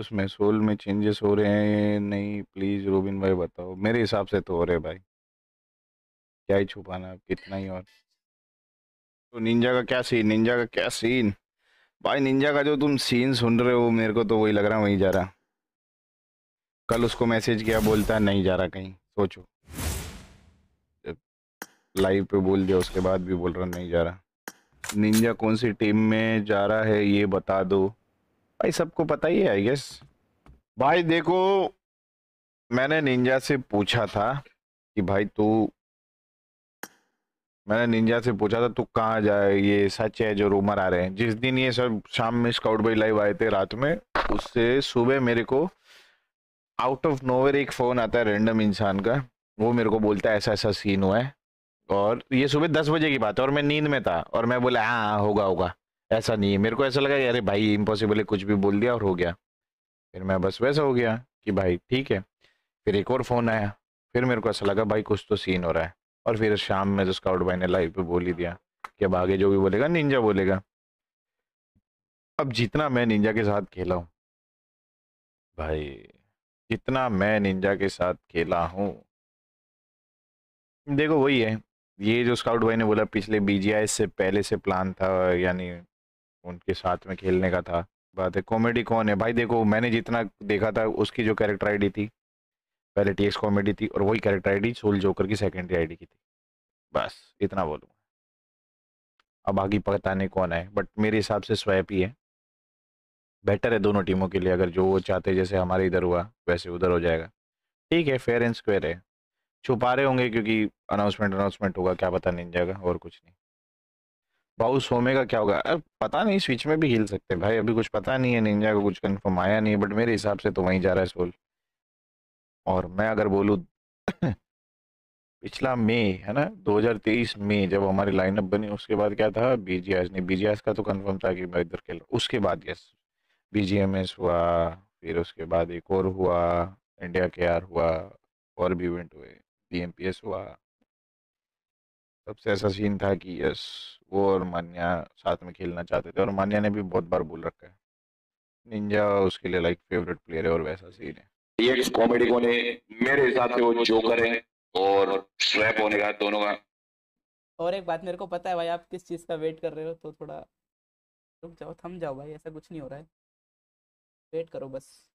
उसमें सोल में चेंजेस हो रहे हैं नहीं प्लीज़ रोबिन भाई बताओ मेरे हिसाब से तो हो रहे भाई क्या ही छुपाना कितना ही और तो निंजा का क्या सीन निंजा का क्या सीन भाई निंजा का जो तुम सीन सुन रहे हो मेरे को तो वही लग रहा वही जा रहा कल उसको मैसेज किया बोलता है नहीं जा रहा कहीं सोचो लाइव पे बोल दिया उसके बाद भी बोल रहा नहीं जा रहा निंजा कौन सी टीम में जा रहा है ये बता दो भाई सबको पता ही है आई गेस भाई देखो मैंने निंजा से पूछा था कि भाई तू मैंने निंजा से पूछा था तू कहाँ जाए ये सच है जो रूमर आ रहे हैं जिस दिन ये सब शाम में स्काउट बाई लाइव आए थे रात में उससे सुबह मेरे को आउट ऑफ नोवेर एक फ़ोन आता है रेंडम इंसान का वो मेरे को बोलता है ऐसा ऐसा सीन हुआ है और ये सुबह दस बजे की बात है और मैं नींद में था और मैं बोला हाँ, हाँ होगा होगा ऐसा नहीं है मेरे को ऐसा लगा अरे भाई इम्पॉसिबल है कुछ भी बोल दिया और हो गया फिर मैं बस वैसा हो गया कि भाई ठीक है फिर एक और फ़ोन आया फिर मेरे को ऐसा लगा भाई कुछ तो सीन हो रहा है और फिर शाम में जो स्काउट भाई ने लाइव पे बोल ही दिया कि अब आगे जो भी बोलेगा निंजा बोलेगा अब जितना मैं निंजा के साथ खेला हूँ भाई जितना मैं निंजा के साथ खेला हूँ देखो वही है ये जो स्काउट भाई ने बोला पिछले बीजीआई से पहले से प्लान था यानी उनके साथ में खेलने का था बात है कॉमेडी कौन है भाई देखो मैंने जितना देखा था उसकी जो कैरेक्टर आईडी थी पहले टी एक्स कॉमेडी थी और वही कैरेक्टर आईडी सोल जोकर की सेकेंडरी आईडी की थी बस इतना बोलूँगा अब आगे पता नहीं कौन है बट मेरे हिसाब से स्वैप ही है बेटर है दोनों टीमों के लिए अगर जो वो चाहते जैसे हमारे इधर हुआ वैसे उधर हो जाएगा ठीक है फेयर एंड स्क्वेयर है छुपा रहे होंगे क्योंकि अनाउंसमेंट अनाउंसमेंट होगा क्या पता नहीं जाएगा और कुछ नहीं बाउस होमे का क्या होगा अब पता नहीं स्विच में भी हिल सकते हैं भाई अभी कुछ पता नहीं है निंजा को कुछ कंफर्म आया नहीं है बट मेरे हिसाब से तो वहीं जा रहा है सोल और मैं अगर बोलूँ पिछला मई है ना 2023 मई जब हमारी लाइनअप बनी उसके बाद क्या था बीजीएस नहीं बीजीएस का तो कंफर्म था कि मैं इधर खेल उसके बाद यस बीजीएमएस हुआ फिर उसके बाद एक और हुआ इंडिया के आर हुआ और भी इवेंट हुए डीएमपीएस हुआ सबसे ऐसा सीन था कि यस वो और मान्या साथ में खेलना चाहते थे और मान्या ने भी बहुत बार बोल रखा है निंजा उसके लिए लाइक फेवरेट प्लेयर है और वैसा सीन है ये कॉमेडी को ने मेरे हिसाब से वो जोकर है और स्ट्रैप होने का दोनों का और एक बात मेरे को पता है भाई आप किस चीज़ का वेट कर रहे हो तो थोड़ा रुक जाओ थम जाओ भाई ऐसा कुछ नहीं हो रहा है वेट करो बस